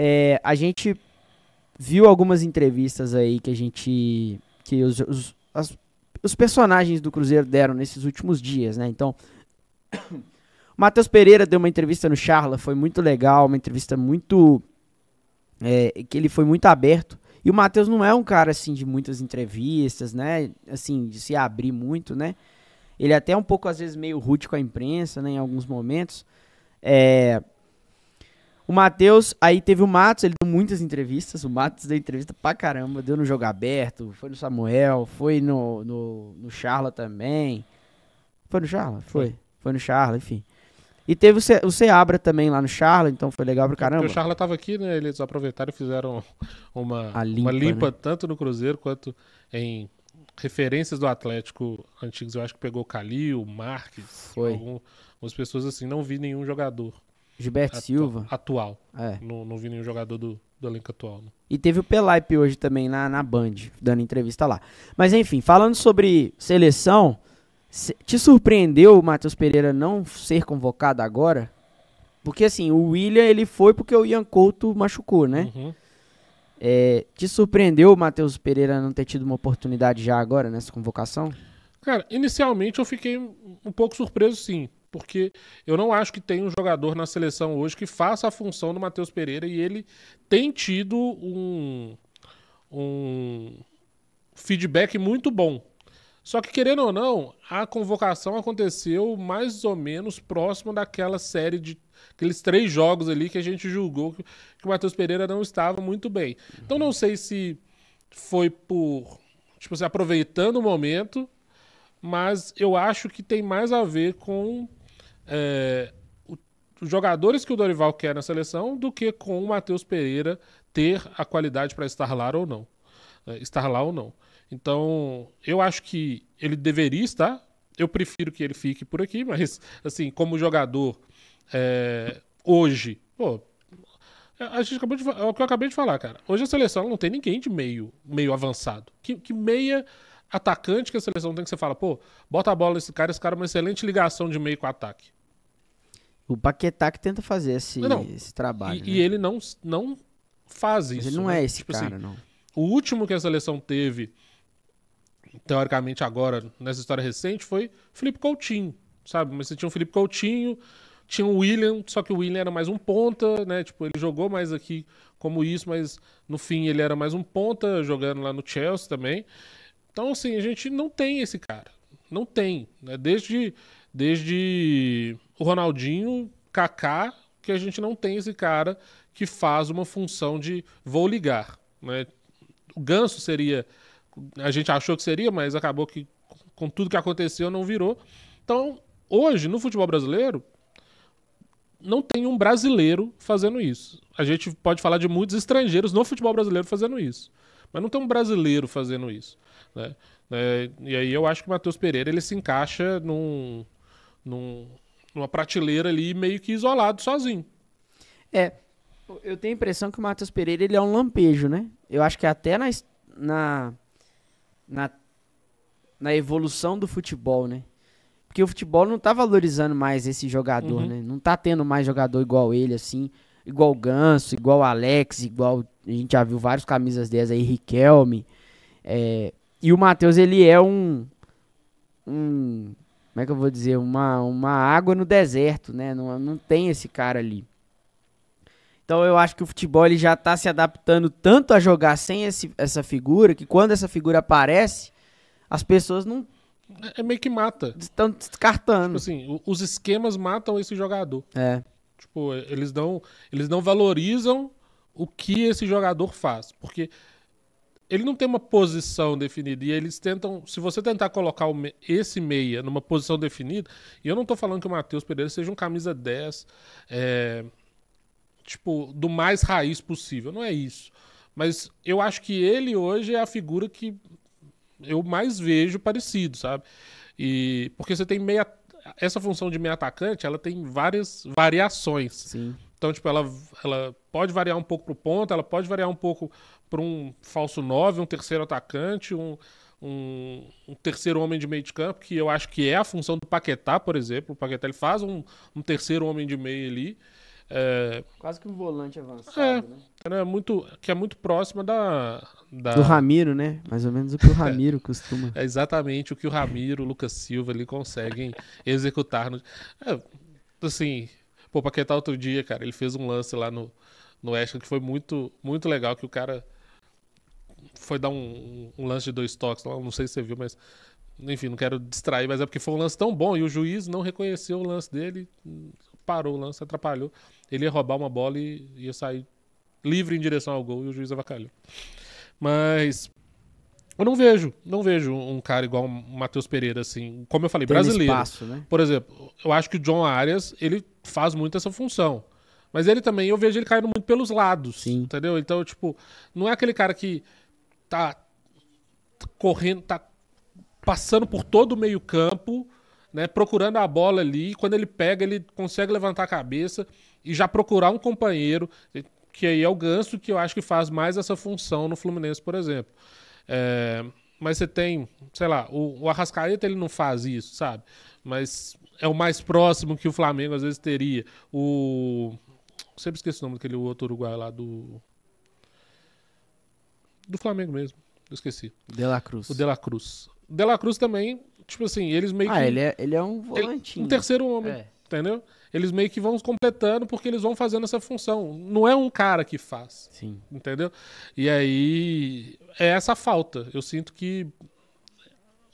É, a gente viu algumas entrevistas aí que a gente. que os, os, as, os personagens do Cruzeiro deram nesses últimos dias, né? Então. Matheus Pereira deu uma entrevista no Charla, foi muito legal, uma entrevista muito. É, que ele foi muito aberto. E o Matheus não é um cara assim de muitas entrevistas, né? Assim, de se abrir muito, né? Ele é até é um pouco, às vezes, meio rude com a imprensa, né? Em alguns momentos. É, o Matheus, aí teve o Matos, ele deu muitas entrevistas. O Matos deu entrevista pra caramba, deu no Jogo Aberto, foi no Samuel, foi no, no, no Charla também. Foi no Charla? Foi. Foi, foi no Charla, enfim. E teve o, o Seabra também lá no Charla, então foi legal pro caramba. Porque o Charla tava aqui, né? Eles aproveitaram e fizeram uma A limpa, uma limpa né? tanto no Cruzeiro quanto em referências do Atlético antigos. Eu acho que pegou o Calil, o Marques, algum, algumas pessoas assim. Não vi nenhum jogador Gilberto Atu Silva. Atual. É. Não, não vi nenhum jogador do, do elenco atual. Né? E teve o Pelaipe hoje também na, na Band, dando entrevista lá. Mas enfim, falando sobre seleção, te surpreendeu o Matheus Pereira não ser convocado agora? Porque assim, o William ele foi porque o Ian Couto machucou, né? Uhum. É, te surpreendeu o Matheus Pereira não ter tido uma oportunidade já agora nessa convocação? Cara, inicialmente eu fiquei um pouco surpreso sim, porque eu não acho que tem um jogador na seleção hoje que faça a função do Matheus Pereira e ele tem tido um, um feedback muito bom. Só que, querendo ou não, a convocação aconteceu mais ou menos próximo daquela série de. aqueles três jogos ali que a gente julgou que, que o Matheus Pereira não estava muito bem. Então, não sei se foi por. tipo assim, aproveitando o momento, mas eu acho que tem mais a ver com é, o, os jogadores que o Dorival quer na seleção do que com o Matheus Pereira ter a qualidade para estar lá ou não. É, estar lá ou não. Então, eu acho que ele deveria estar. Eu prefiro que ele fique por aqui, mas, assim, como jogador, é, hoje, pô, a gente acabou de, é o que eu acabei de falar, cara. Hoje a seleção não tem ninguém de meio, meio avançado. Que, que meia atacante que a seleção tem que você fala, pô, bota a bola nesse cara, esse cara é uma excelente ligação de meio com ataque. O Paquetá que tenta fazer esse, não, esse trabalho. E, né? e, ele não, não faz Mas isso. Ele não né? é tipo esse tipo cara, assim, não. O último que a seleção teve, teoricamente agora, nessa história recente, foi Felipe Coutinho, sabe? Mas você tinha o Felipe Coutinho, tinha o William, só que o William era mais um ponta, né? Tipo, ele jogou mais aqui como isso, mas no fim ele era mais um ponta, jogando lá no Chelsea também. Então, assim, a gente não tem esse cara. Não tem. Né? Desde, desde o Ronaldinho, Kaká, que a gente não tem esse cara que faz uma função de vou ligar. Né? O Ganso seria, a gente achou que seria, mas acabou que com tudo que aconteceu não virou. Então, hoje, no futebol brasileiro, não tem um brasileiro fazendo isso. A gente pode falar de muitos estrangeiros no futebol brasileiro fazendo isso, mas não tem um brasileiro fazendo isso. Né? É, e aí eu acho que o Matheus Pereira ele se encaixa num, num, numa prateleira ali, meio que isolado, sozinho. É, eu tenho a impressão que o Matheus Pereira ele é um lampejo, né? Eu acho que até na, na, na, na evolução do futebol, né? Porque o futebol não tá valorizando mais esse jogador, uhum. né? Não tá tendo mais jogador igual ele, assim, igual o Ganso, igual o Alex, igual. A gente já viu vários camisas 10 aí, Riquelme. É... E o Matheus, ele é um. Um como é que eu vou dizer, uma, uma água no deserto, né? Não, não tem esse cara ali. Então eu acho que o futebol ele já está se adaptando tanto a jogar sem esse, essa figura, que quando essa figura aparece, as pessoas não. É, é meio que mata. Estão descartando. Tipo assim, os esquemas matam esse jogador. É. Tipo, eles não, eles não valorizam o que esse jogador faz. Porque ele não tem uma posição definida e eles tentam, se você tentar colocar esse meia numa posição definida, e eu não estou falando que o Matheus Pereira seja um camisa 10, é, tipo, do mais raiz possível, não é isso. Mas eu acho que ele hoje é a figura que eu mais vejo parecido, sabe? E porque você tem meia essa função de meia atacante, ela tem várias variações. Sim. Então, tipo, ela, ela pode variar um pouco pro ponto, ela pode variar um pouco para um falso 9, um terceiro atacante, um, um, um, terceiro homem de meio de campo, que eu acho que é a função do Paquetá, por exemplo. O Paquetá ele faz um, um terceiro homem de meio ali. É... Quase que um volante avançado, é, né? é muito, que é muito próxima da, da, Do Ramiro, né? Mais ou menos o que o Ramiro costuma. É exatamente o que o Ramiro, o Lucas Silva ali conseguem executar. No... É, assim, Pô, Paquetá outro dia, cara, ele fez um lance lá no, no West que foi muito, muito legal, que o cara foi dar um, um lance de dois toques lá, não sei se você viu, mas enfim, não quero distrair, mas é porque foi um lance tão bom e o juiz não reconheceu o lance dele, parou o lance, atrapalhou. Ele ia roubar uma bola e ia sair livre em direção ao gol e o juiz avacalhou. Mas eu não vejo, não vejo um cara igual o Matheus Pereira, assim, como eu falei, brasileiro. Espaço, né? Por exemplo, eu acho que o John Arias, ele faz muito essa função. Mas ele também, eu vejo ele caindo muito pelos lados, Sim. entendeu? Então, tipo, não é aquele cara que tá correndo, tá passando por todo o meio campo, né, procurando a bola ali, quando ele pega, ele consegue levantar a cabeça e já procurar um companheiro, que aí é o Ganso, que eu acho que faz mais essa função no Fluminense, por exemplo. É, mas você tem, sei lá, o, o Arrascaeta ele não faz isso, sabe? Mas é o mais próximo que o Flamengo às vezes teria. O. Eu sempre esqueço o nome daquele outro uruguai lá do. Do Flamengo mesmo. Eu esqueci. De La Cruz. O De La Cruz. De La Cruz também, tipo assim, eles meio ah, que. Ah, ele é, ele é um volantinho. Ele, um terceiro homem. É. Entendeu? Eles meio que vão completando porque eles vão fazendo essa função. Não é um cara que faz. Sim. Entendeu? E aí é essa falta. Eu sinto que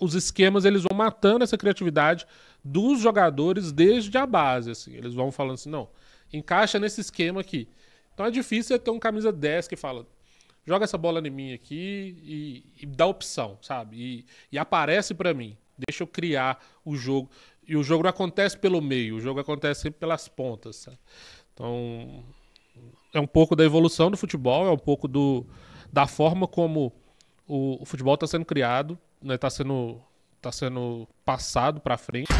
os esquemas eles vão matando essa criatividade dos jogadores desde a base, assim. Eles vão falando assim, não, encaixa nesse esquema aqui. Então é difícil ter um camisa 10 que fala, joga essa bola em mim aqui e, e dá opção, sabe? E, e aparece para mim, deixa eu criar o jogo. E o jogo não acontece pelo meio, o jogo acontece sempre pelas pontas. Sabe? Então, é um pouco da evolução do futebol, é um pouco do, da forma como o, o futebol está sendo criado, está né? Tá sendo, tá sendo passado para frente.